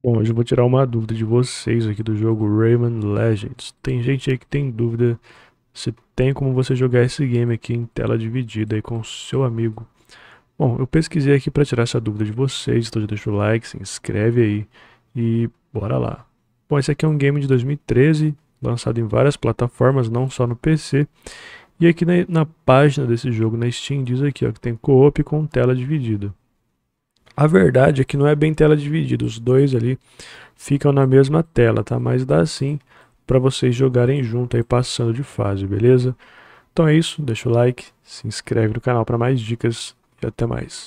Bom, hoje eu vou tirar uma dúvida de vocês aqui do jogo Rayman Legends. Tem gente aí que tem dúvida se tem como você jogar esse game aqui em tela dividida aí com o seu amigo. Bom, eu pesquisei aqui para tirar essa dúvida de vocês, então já deixa o like, se inscreve aí e bora lá. Bom, esse aqui é um game de 2013, lançado em várias plataformas, não só no PC. E aqui na, na página desse jogo na Steam diz aqui ó, que tem co-op com tela dividida. A verdade é que não é bem tela dividida, os dois ali ficam na mesma tela, tá? Mas dá sim para vocês jogarem junto aí passando de fase, beleza? Então é isso, deixa o like, se inscreve no canal para mais dicas e até mais.